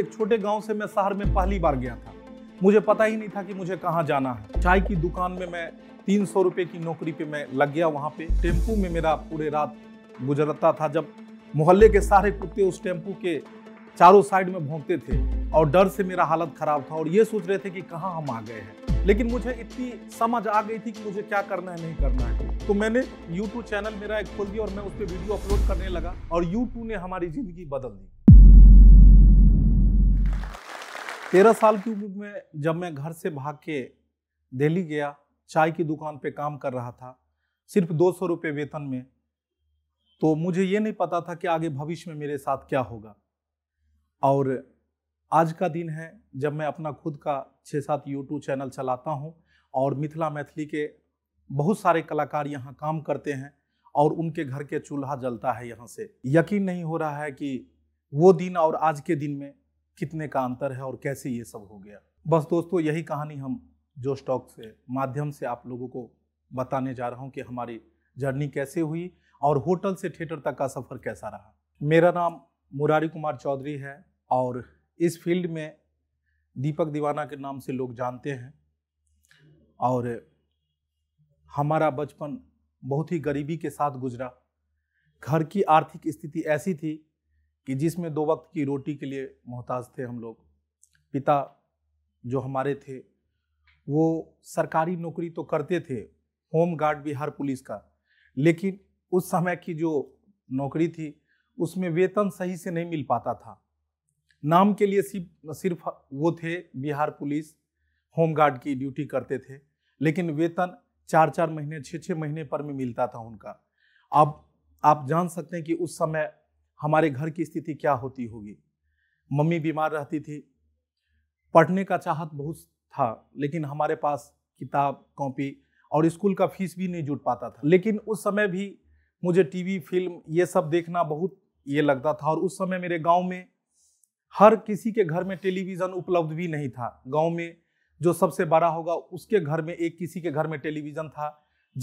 एक छोटे गांव से मैं शहर में पहली बार गया था मुझे पता ही नहीं था कि मुझे कहाँ जाना है चाय की दुकान में मैं तीन सौ रुपये की नौकरी पे मैं लग गया वहाँ पे टेम्पू में मेरा पूरे रात गुजरता था जब मोहल्ले के सारे कुत्ते उस टेम्पू के चारों साइड में भोंकते थे और डर से मेरा हालत खराब था और ये सोच रहे थे कि कहाँ हम आ गए हैं लेकिन मुझे इतनी समझ आ गई थी कि मुझे क्या करना है नहीं करना है तो मैंने YouTube चैनल मेरा एक खोल दिया और मैं उस पर वीडियो अपलोड करने लगा और YouTube ने हमारी ज़िंदगी बदल दी तेरह साल की उम्र में जब मैं घर से भाग के दिल्ली गया चाय की दुकान पे काम कर रहा था सिर्फ दो सौ रुपये वेतन में तो मुझे ये नहीं पता था कि आगे भविष्य में मेरे साथ क्या होगा और आज का दिन है जब मैं अपना खुद का छः सात यूट्यूब चैनल चलाता हूँ और मिथिला मैथिली के बहुत सारे कलाकार यहाँ काम करते हैं और उनके घर के चूल्हा जलता है यहाँ से यकीन नहीं हो रहा है कि वो दिन और आज के दिन में कितने का अंतर है और कैसे ये सब हो गया बस दोस्तों यही कहानी हम जो स्टॉक से माध्यम से आप लोगों को बताने जा रहा हूँ कि हमारी जर्नी कैसे हुई और होटल से थिएटर तक का सफ़र कैसा रहा मेरा नाम मुरारी कुमार चौधरी है और इस फील्ड में दीपक दीवाना के नाम से लोग जानते हैं और हमारा बचपन बहुत ही गरीबी के साथ गुजरा घर की आर्थिक स्थिति ऐसी थी कि जिसमें दो वक्त की रोटी के लिए मोहताज थे हम लोग पिता जो हमारे थे वो सरकारी नौकरी तो करते थे होम गार्ड बिहार पुलिस का लेकिन उस समय की जो नौकरी थी उसमें वेतन सही से नहीं मिल पाता था नाम के लिए सिर्फ सिर्फ वो थे बिहार पुलिस होम गार्ड की ड्यूटी करते थे लेकिन वेतन चार चार महीने छः छः महीने पर में मिलता था उनका अब आप जान सकते हैं कि उस समय हमारे घर की स्थिति क्या होती होगी मम्मी बीमार रहती थी पढ़ने का चाहत बहुत था लेकिन हमारे पास किताब कॉपी और स्कूल का फीस भी नहीं जुट पाता था लेकिन उस समय भी मुझे टीवी फिल्म ये सब देखना बहुत ये लगता था और उस समय मेरे गांव में हर किसी के घर में टेलीविज़न उपलब्ध भी नहीं था गांव में जो सबसे बड़ा होगा उसके घर में एक किसी के घर में टेलीविज़न था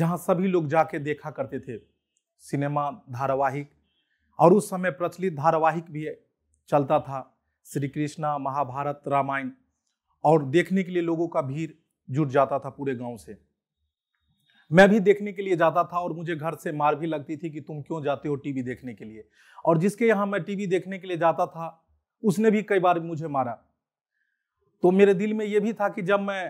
जहां सभी लोग जाके देखा करते थे सिनेमा धारावाहिक और उस समय प्रचलित धारावाहिक भी चलता था श्री कृष्णा महाभारत रामायण और देखने के लिए लोगों का भीड़ जुट जाता था पूरे गांव से मैं भी देखने के लिए जाता था और मुझे घर से मार भी लगती थी कि तुम क्यों जाते हो टीवी देखने के लिए और जिसके यहाँ मैं टीवी देखने के लिए जाता था उसने भी कई बार मुझे मारा तो मेरे दिल में यह भी था कि जब मैं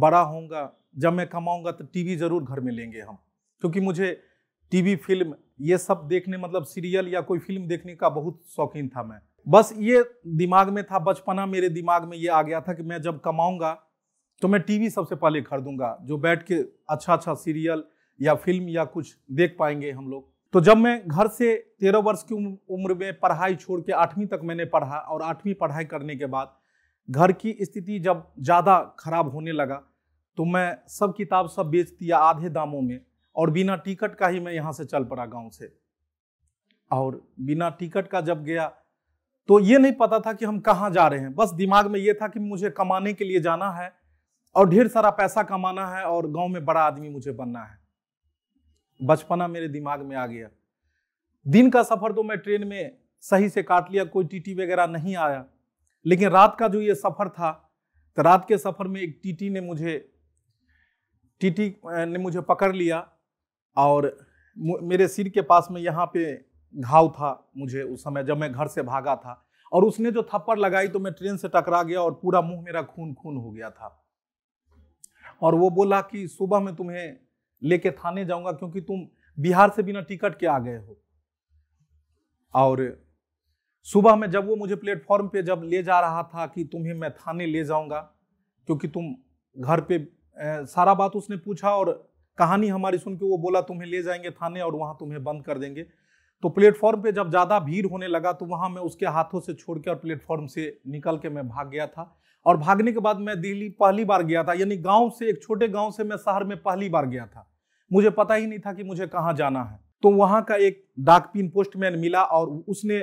बड़ा होऊंगा जब मैं कमाऊंगा तो टीवी जरूर घर में लेंगे हम क्योंकि मुझे टीवी फिल्म ये सब देखने मतलब सीरियल या कोई फिल्म देखने का बहुत शौकीन था मैं बस ये दिमाग में था बचपना मेरे दिमाग में ये आ गया था कि मैं जब कमाऊंगा तो मैं टीवी सबसे पहले खरीदूंगा जो बैठ के अच्छा अच्छा सीरियल या फिल्म या कुछ देख पाएंगे हम लोग तो जब मैं घर से तेरह वर्ष की उम्र में पढ़ाई छोड़ के आठवीं तक मैंने पढ़ा और आठवीं पढ़ाई करने के बाद घर की स्थिति जब ज़्यादा खराब होने लगा तो मैं सब किताब सब बेच दिया आधे दामों में और बिना टिकट का ही मैं यहाँ से चल पड़ा गाँव से और बिना टिकट का जब गया तो ये नहीं पता था कि हम कहाँ जा रहे हैं बस दिमाग में ये था कि मुझे कमाने के लिए जाना है और ढेर सारा पैसा कमाना है और गांव में बड़ा आदमी मुझे बनना है बचपना मेरे दिमाग में आ गया दिन का सफर तो मैं ट्रेन में सही से काट लिया कोई टीटी वगैरह नहीं आया लेकिन रात का जो ये सफर था तो रात के सफर में एक टीटी ने मुझे टीटी ने मुझे पकड़ लिया और मेरे सिर के पास में यहाँ पे घाव था मुझे उस समय जब मैं घर से भागा था और उसने जो थप्पड़ लगाई तो मैं ट्रेन से टकरा गया और पूरा मुंह मेरा खून खून हो गया था और वो बोला कि सुबह में तुम्हें लेके थाने जाऊंगा क्योंकि तुम बिहार से बिना टिकट के आ गए हो और सुबह में जब वो मुझे प्लेटफॉर्म पे जब ले जा रहा था कि तुम्हें मैं थाने ले जाऊंगा क्योंकि तुम घर पे सारा बात उसने पूछा और कहानी हमारी सुन के वो बोला तुम्हें ले जाएंगे थाने और वहाँ तुम्हें बंद कर देंगे तो प्लेटफॉर्म पे जब ज़्यादा भीड़ होने लगा तो वहाँ मैं उसके हाथों से छोड़ के और प्लेटफॉर्म से निकल के मैं भाग गया था और भागने के बाद मैं दिल्ली पहली बार गया था यानी गांव से एक छोटे गांव से मैं शहर में पहली बार गया था मुझे पता ही नहीं था कि मुझे कहाँ जाना है तो वहाँ का एक डाक पिन पोस्टमैन मिला और उसने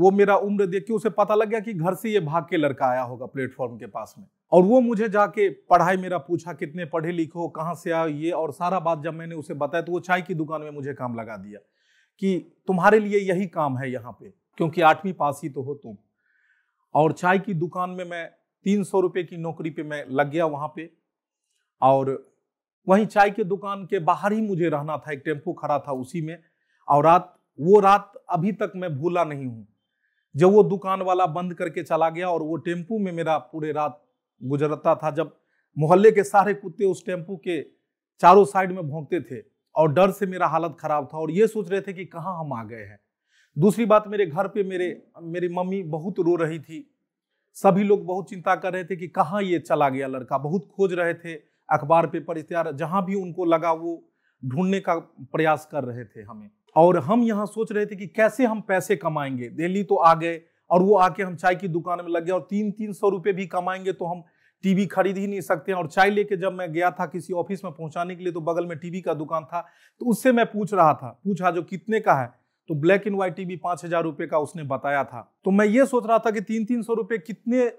वो मेरा उम्र देख के उसे पता लग गया कि घर से ये भाग के लड़का आया होगा प्लेटफॉर्म के पास में और वो मुझे जाके पढ़ाई मेरा पूछा कितने पढ़े लिखो कहाँ से आओ ये और सारा बात जब मैंने उसे बताया तो वो चाय की दुकान में मुझे काम लगा दिया कि तुम्हारे लिए यही काम है यहाँ पे क्योंकि आठवीं पास ही तो हो तुम और चाय की दुकान में मैं तीन सौ रुपये की नौकरी पे मैं लग गया वहाँ पे और वहीं चाय की दुकान के बाहर ही मुझे रहना था एक टेम्पो खड़ा था उसी में और रात वो रात अभी तक मैं भूला नहीं हूँ जब वो दुकान वाला बंद करके चला गया और वो टेम्पू में मेरा पूरे रात गुजरता था जब मोहल्ले के सारे कुत्ते उस टेम्पू के चारों साइड में भोंकते थे और डर से मेरा हालत खराब था और ये सोच रहे थे कि कहाँ हम आ गए हैं दूसरी बात मेरे घर पे मेरे मेरी मम्मी बहुत रो रही थी सभी लोग बहुत चिंता कर रहे थे कि कहाँ ये चला गया लड़का बहुत खोज रहे थे अखबार पेपर इश्तेहार जहाँ भी उनको लगा वो ढूंढने का प्रयास कर रहे थे हमें और हम यहाँ सोच रहे थे कि कैसे हम पैसे कमाएंगे दिल्ली तो आ गए और वो आके हम चाय की दुकान में लग गए और तीन तीन सौ रुपये भी कमाएंगे तो हम टीवी खरीद ही नहीं सकते हैं और चाय लेके जब मैं गया था किसी ऑफिस में पहुंचाने के लिए तो बगल में टीवी का दुकान था तो उससे मैं पूछ रहा था पूछा जो कितने का है तो ब्लैक एंड व्हाइट टीवी पाँच हजार रुपये का उसने बताया था तो मैं ये सोच रहा था कि तीन तीन सौ रुपए कितने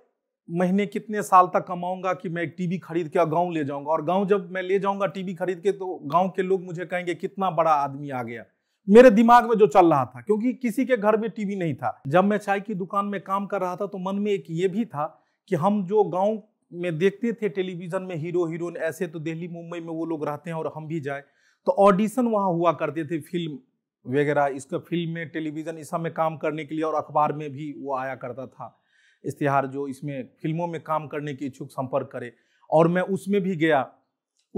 महीने कितने साल तक कमाऊंगा कि मैं एक टीवी खरीद के गांव ले जाऊंगा और गांव जब मैं ले जाऊंगा टीवी खरीद के तो गांव के लोग मुझे कहेंगे कितना बड़ा आदमी आ गया मेरे दिमाग में जो चल रहा था क्योंकि किसी के घर में टीवी नहीं था जब मैं चाय की दुकान में काम कर रहा था तो मन में एक ये भी था कि हम जो गांव में देखते थे टेलीविज़न में हीरो हीरोइन ऐसे तो दिल्ली मुंबई में वो लोग रहते हैं और हम भी जाए तो ऑडिशन वहाँ हुआ करते थे फिल्म वगैरह इसका फिल्म में टेलीविज़न इस में काम करने के लिए और अखबार में भी वो आया करता था इश्तिहार जो इसमें फिल्मों में काम करने की इच्छुक संपर्क करे और मैं उसमें भी गया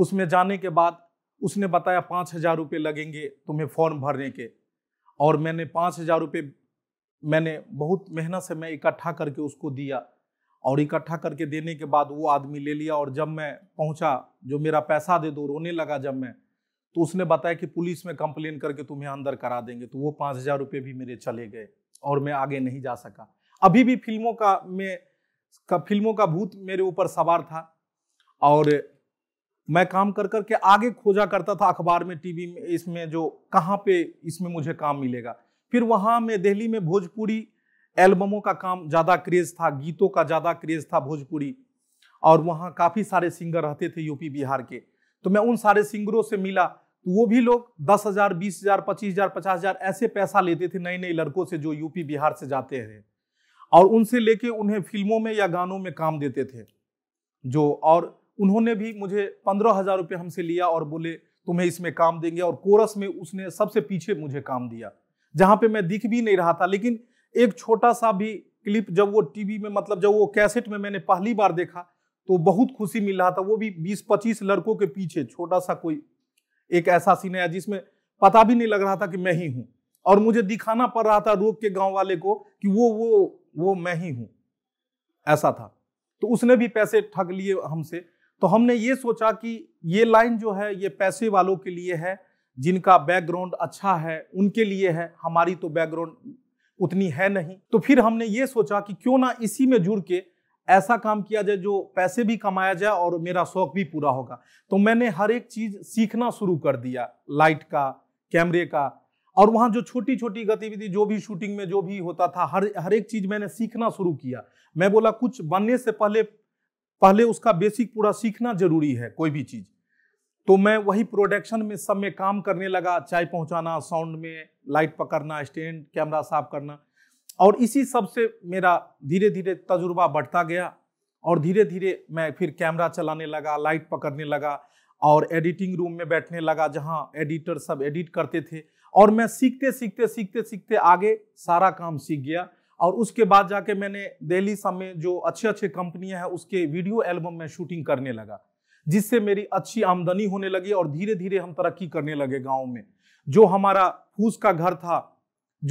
उसमें जाने के बाद उसने बताया पाँच हज़ार रुपये लगेंगे तुम्हें फॉर्म भरने के और मैंने पाँच हज़ार रुपये मैंने बहुत मेहनत से मैं इकट्ठा करके उसको दिया और इकट्ठा करके देने के बाद वो आदमी ले लिया और जब मैं पहुंचा जो मेरा पैसा दे दो रोने लगा जब मैं तो उसने बताया कि पुलिस में कंप्लेन करके तुम्हें अंदर करा देंगे तो वो पाँच हज़ार रुपये भी मेरे चले गए और मैं आगे नहीं जा सका अभी भी फिल्मों का में का फिल्मों का भूत मेरे ऊपर सवार था और मैं काम कर कर के आगे खोजा करता था अखबार में टीवी में इसमें जो कहाँ पे इसमें मुझे काम मिलेगा फिर वहाँ मैं दिल्ली में भोजपुरी एल्बमों का काम ज़्यादा क्रेज़ था गीतों का ज़्यादा क्रेज़ था भोजपुरी और वहाँ काफ़ी सारे सिंगर रहते थे यूपी बिहार के तो मैं उन सारे सिंगरों से मिला तो वो भी लोग दस हज़ार बीस हज़ार पच्चीस हज़ार पचास हज़ार ऐसे पैसा लेते थे नए नए लड़कों से जो यूपी बिहार से जाते हैं और उनसे लेके उन्हें फिल्मों में या गानों में काम देते थे जो और उन्होंने भी मुझे पंद्रह हज़ार रुपये हमसे लिया और बोले तुम्हें इसमें काम देंगे और कोरस में उसने सबसे पीछे मुझे काम दिया जहाँ पे मैं दिख भी नहीं रहा था लेकिन एक छोटा सा भी क्लिप जब वो टीवी में मतलब जब वो कैसेट में मैंने पहली बार देखा तो बहुत खुशी मिल रहा था वो भी 20-25 लड़कों के पीछे छोटा सा कोई एक ऐसा सीन है जिसमें पता भी नहीं लग रहा था कि मैं ही हूँ और मुझे दिखाना पड़ रहा था रोक के गांव वाले को कि वो वो वो मैं ही हूँ ऐसा था तो उसने भी पैसे ठग लिए हमसे तो हमने ये सोचा कि ये लाइन जो है ये पैसे वालों के लिए है जिनका बैकग्राउंड अच्छा है उनके लिए है हमारी तो बैकग्राउंड उतनी है नहीं तो फिर हमने ये सोचा कि क्यों ना इसी में जुड़ के ऐसा काम किया जाए जो पैसे भी कमाया जाए और मेरा शौक भी पूरा होगा तो मैंने हर एक चीज सीखना शुरू कर दिया लाइट का कैमरे का और वहाँ जो छोटी छोटी गतिविधि जो भी शूटिंग में जो भी होता था हर हर एक चीज मैंने सीखना शुरू किया मैं बोला कुछ बनने से पहले पहले उसका बेसिक पूरा सीखना जरूरी है कोई भी चीज तो मैं वही प्रोडक्शन में सब में काम करने लगा चाय पहुंचाना साउंड में लाइट पकड़ना स्टैंड कैमरा साफ करना और इसी सब से मेरा धीरे धीरे तजुर्बा बढ़ता गया और धीरे धीरे मैं फिर कैमरा चलाने लगा लाइट पकड़ने लगा और एडिटिंग रूम में बैठने लगा जहाँ एडिटर सब एडिट करते थे और मैं सीखते सीखते सीखते सीखते आगे सारा काम सीख गया और उसके बाद जाके मैंने दिल्ली सब में जो अच्छे अच्छे कंपनियां हैं उसके वीडियो एल्बम में शूटिंग करने लगा जिससे मेरी अच्छी आमदनी होने लगी और धीरे धीरे हम तरक्की करने लगे गाँव में जो हमारा फूस का घर था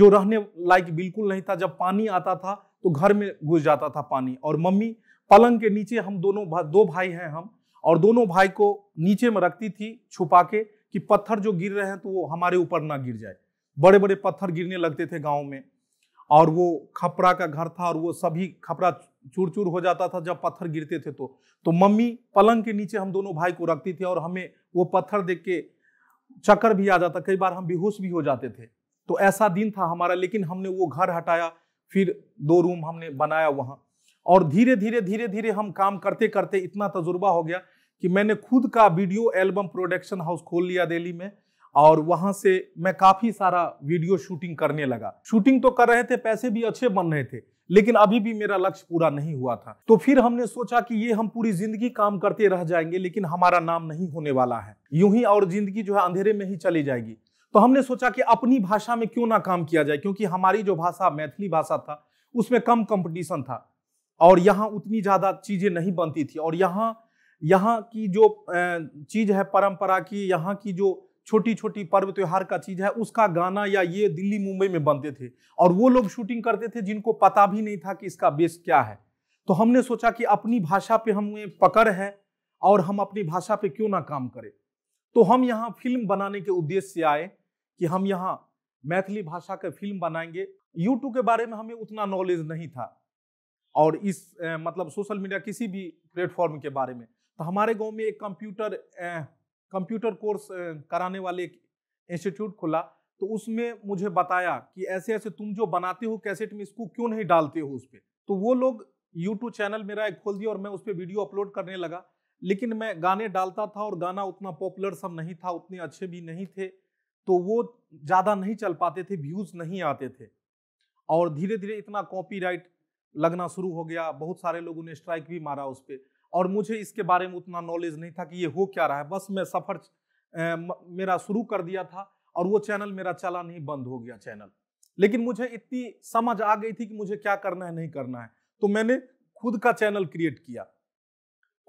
जो रहने लायक बिल्कुल नहीं था जब पानी आता था तो घर में घुस जाता था पानी और मम्मी पलंग के नीचे हम दोनों भा, दो भाई हैं हम और दोनों भाई को नीचे में रखती थी छुपा के कि पत्थर जो गिर रहे हैं तो वो हमारे ऊपर ना गिर जाए बड़े बड़े पत्थर गिरने लगते थे गाँव में और वो खपरा का घर था और वो सभी खपरा चूर चूर हो जाता था जब पत्थर गिरते थे तो तो मम्मी पलंग के नीचे हम दोनों भाई को रखती थी और हमें वो पत्थर देख के चक्कर भी आ जाता कई बार हम बेहोश भी हो जाते थे तो ऐसा दिन था हमारा लेकिन हमने वो घर हटाया फिर दो रूम हमने बनाया वहाँ और धीरे धीरे धीरे धीरे हम काम करते करते इतना तजुर्बा हो गया कि मैंने खुद का वीडियो एल्बम प्रोडक्शन हाउस खोल लिया दिल्ली में और वहां से मैं काफी सारा वीडियो शूटिंग करने लगा शूटिंग तो कर रहे थे पैसे भी अच्छे बन रहे थे लेकिन अभी भी मेरा लक्ष्य पूरा नहीं हुआ था तो फिर हमने सोचा कि ये हम पूरी जिंदगी काम करते रह जाएंगे लेकिन हमारा नाम नहीं होने वाला है यूं ही और जिंदगी जो है अंधेरे में ही चली जाएगी तो हमने सोचा कि अपनी भाषा में क्यों ना काम किया जाए क्योंकि हमारी जो भाषा मैथिली भाषा था उसमें कम कंपटीशन था और यहाँ उतनी ज़्यादा चीज़ें नहीं बनती थी और यहाँ यहाँ की जो चीज़ है परंपरा की यहाँ की जो छोटी छोटी पर्व त्योहार का चीज़ है उसका गाना या ये दिल्ली मुंबई में बनते थे और वो लोग शूटिंग करते थे जिनको पता भी नहीं था कि इसका बेस क्या है तो हमने सोचा कि अपनी भाषा पे हमें पकड़ है और हम अपनी भाषा पे क्यों ना काम करें तो हम यहाँ फिल्म बनाने के उद्देश्य से आए कि हम यहाँ मैथिली भाषा का फिल्म बनाएंगे यूट्यूब के बारे में हमें उतना नॉलेज नहीं था और इस ए, मतलब सोशल मीडिया किसी भी प्लेटफॉर्म के बारे में तो हमारे गांव में एक कंप्यूटर कंप्यूटर कोर्स कराने वाले एक इंस्टीट्यूट खुला तो उसमें मुझे बताया कि ऐसे ऐसे तुम जो बनाते हो कैसेट में इसको क्यों नहीं डालते हो उस पर तो वो लोग यूट्यूब चैनल मेरा एक खोल दिया और मैं उस पर वीडियो अपलोड करने लगा लेकिन मैं गाने डालता था और गाना उतना पॉपुलर सब नहीं था उतने अच्छे भी नहीं थे तो वो ज़्यादा नहीं चल पाते थे व्यूज़ नहीं आते थे और धीरे धीरे इतना कॉपीराइट लगना शुरू हो गया बहुत सारे लोगों ने स्ट्राइक भी मारा उस पर और मुझे इसके बारे में उतना नॉलेज नहीं था कि ये हो क्या रहा है बस मैं सफ़र मेरा शुरू कर दिया था और वो चैनल मेरा चला नहीं बंद हो गया चैनल लेकिन मुझे इतनी समझ आ गई थी कि मुझे क्या करना है नहीं करना है तो मैंने खुद का चैनल क्रिएट किया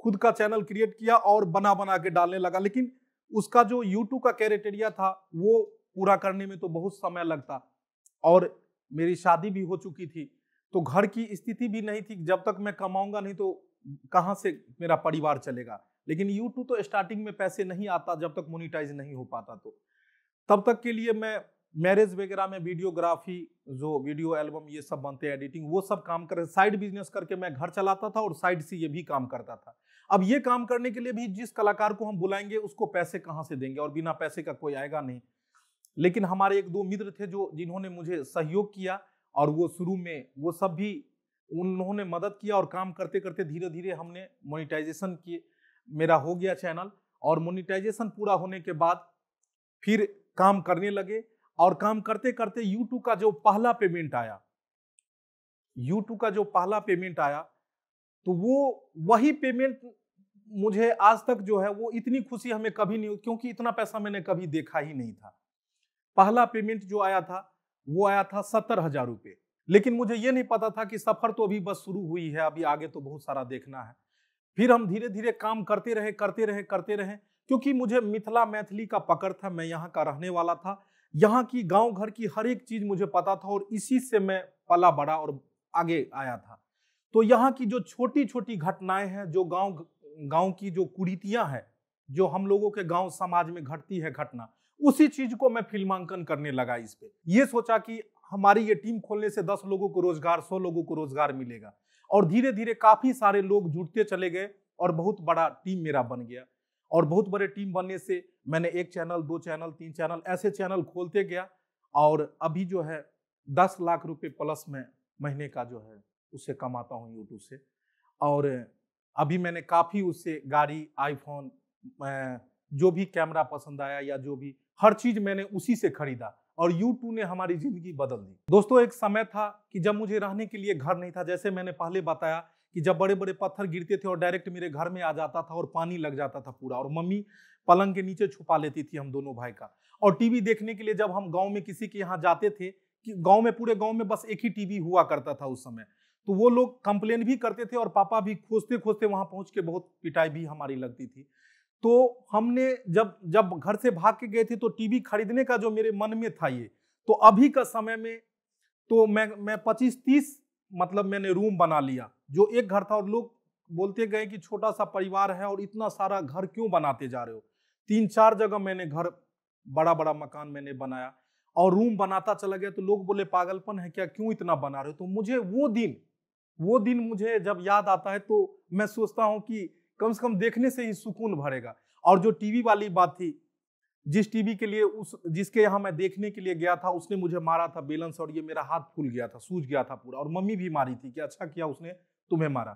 खुद का चैनल क्रिएट किया और बना बना के डालने लगा लेकिन उसका जो यूट्यूब का कैरेटेरिया था वो पूरा करने में तो बहुत समय लगता और मेरी शादी भी हो चुकी थी तो घर की स्थिति भी नहीं थी जब तक मैं कमाऊंगा नहीं तो कहाँ से मेरा परिवार चलेगा लेकिन यूट्यूब तो स्टार्टिंग में पैसे नहीं आता जब तक मोनिटाइज नहीं हो पाता तो तब तक के लिए मैं मैरिज वगैरह में वीडियोग्राफी जो वीडियो एल्बम ये सब बनते हैं एडिटिंग वो सब काम कर साइड बिजनेस करके मैं घर चलाता था और साइड से ये भी काम करता था अब ये काम करने के लिए भी जिस कलाकार को हम बुलाएंगे उसको पैसे कहाँ से देंगे और बिना पैसे का कोई आएगा नहीं लेकिन हमारे एक दो मित्र थे जो जिन्होंने मुझे सहयोग किया और वो शुरू में वो सब भी उन्होंने मदद किया और काम करते करते धीरे धीरे हमने मोनिटाइजेशन किए मेरा हो गया चैनल और मोनिटाइजेशन पूरा होने के बाद फिर काम करने लगे और काम करते करते यूट्यूब का जो पहला पेमेंट आया यूट्यूब का जो पहला पेमेंट आया तो वो वही पेमेंट मुझे आज तक जो है वो इतनी खुशी हमें कभी नहीं क्योंकि इतना पैसा मैंने कभी देखा ही नहीं था पहला पेमेंट जो आया था वो आया था सत्तर हजार रुपये लेकिन मुझे ये नहीं पता था कि सफ़र तो अभी बस शुरू हुई है अभी आगे तो बहुत सारा देखना है फिर हम धीरे धीरे काम करते रहे करते रहे करते रहे क्योंकि मुझे मिथिला मैथिली का पकड़ था मैं यहाँ का रहने वाला था यहाँ की गांव घर की हर एक चीज़ मुझे पता था और इसी से मैं पला बड़ा और आगे आया था तो यहाँ की जो छोटी छोटी घटनाएं हैं जो गांव गांव की जो कुरीतियां हैं जो हम लोगों के गांव समाज में घटती है घटना उसी चीज को मैं फिल्मांकन करने लगा इस पे ये सोचा कि हमारी ये टीम खोलने से दस लोगों को रोजगार सौ लोगों को रोजगार मिलेगा और धीरे धीरे काफी सारे लोग जुड़ते चले गए और बहुत बड़ा टीम मेरा बन गया और बहुत बड़े टीम बनने से मैंने एक चैनल दो चैनल तीन चैनल ऐसे चैनल खोलते गया और अभी जो है दस लाख रुपए प्लस में महीने का जो है उससे कमाता हूँ यूट्यूब से और अभी मैंने काफ़ी उससे गाड़ी आईफोन जो भी कैमरा पसंद आया या जो भी हर चीज़ मैंने उसी से खरीदा और यू ने हमारी जिंदगी बदल दी दोस्तों एक समय था कि जब मुझे रहने के लिए घर नहीं था जैसे मैंने पहले बताया कि जब बड़े बड़े पत्थर गिरते थे और डायरेक्ट मेरे घर में आ जाता था और पानी लग जाता था पूरा और मम्मी पलंग के नीचे छुपा लेती थी हम दोनों भाई का और टीवी देखने के लिए जब हम गाँव में किसी के यहाँ जाते थे कि गाँव में पूरे गाँव में बस एक ही टीवी हुआ करता था उस समय तो वो लोग कंप्लेन भी करते थे और पापा भी खोजते खोजते वहाँ पहुँच के बहुत पिटाई भी हमारी लगती थी तो हमने जब जब घर से भाग के गए थे तो टीवी खरीदने का जो मेरे मन में था ये तो अभी का समय में तो मैं मैं पच्चीस तीस मतलब मैंने रूम बना लिया जो एक घर था और लोग बोलते गए कि छोटा सा परिवार है और इतना सारा घर क्यों बनाते जा रहे हो तीन चार जगह मैंने घर बड़ा बड़ा मकान मैंने बनाया और रूम बनाता चला गया तो लोग बोले पागलपन है क्या क्यों इतना बना रहे हो तो मुझे वो दिन वो दिन मुझे जब याद आता है तो मैं सोचता हूँ कि कम से कम देखने से ही सुकून भरेगा और जो टीवी वाली बात थी जिस टीवी के लिए उस जिसके यहाँ मैं देखने के लिए गया था उसने मुझे मारा था बैलेंस और ये मेरा हाथ फूल गया था सूझ गया था पूरा और मम्मी भी मारी थी कि अच्छा किया उसने तुम्हें मारा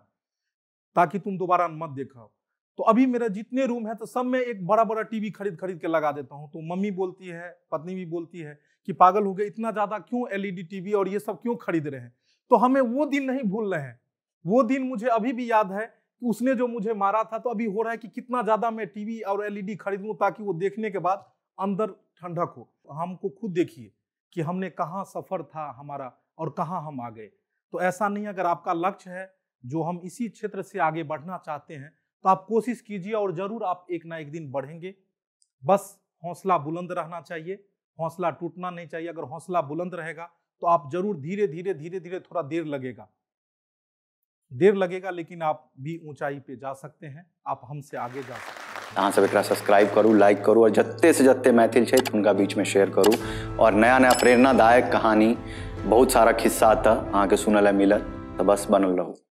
ताकि तुम दोबारा मत देखाओ तो अभी मेरा जितने रूम है तो सब में एक बड़ा बड़ा टीवी खरीद खरीद के लगा देता हूँ तो मम्मी बोलती है पत्नी भी बोलती है कि पागल हो गए इतना ज्यादा क्यों एलईडी टीवी और ये सब क्यों खरीद रहे हैं तो हमें वो दिन नहीं भूल रहे हैं वो दिन मुझे अभी भी याद है उसने जो मुझे मारा था तो अभी हो रहा है कि कितना ज़्यादा मैं टीवी और एलईडी खरीदूं ताकि वो देखने के बाद अंदर ठंडक हो हमको खुद देखिए कि हमने कहाँ सफ़र था हमारा और कहाँ हम आ गए तो ऐसा नहीं अगर आपका लक्ष्य है जो हम इसी क्षेत्र से आगे बढ़ना चाहते हैं तो आप कोशिश कीजिए और ज़रूर आप एक ना एक दिन बढ़ेंगे बस हौसला बुलंद रहना चाहिए हौसला टूटना नहीं चाहिए अगर हौसला बुलंद रहेगा तो आप जरूर धीरे धीरे धीरे धीरे थोड़ा देर लगेगा देर लगेगा लेकिन आप भी ऊंचाई पे जा सकते हैं आप हमसे आगे जा सकते हैं यहाँ सब एक सब्सक्राइब करूँ लाइक करूँ और जत्ते से जत्ते मैथिल क्षेत्र उनका बीच में शेयर करूँ और नया नया प्रेरणादायक कहानी बहुत सारा खिस्सा अहाँ के सुनल मिलत तो बस बनल रहूँ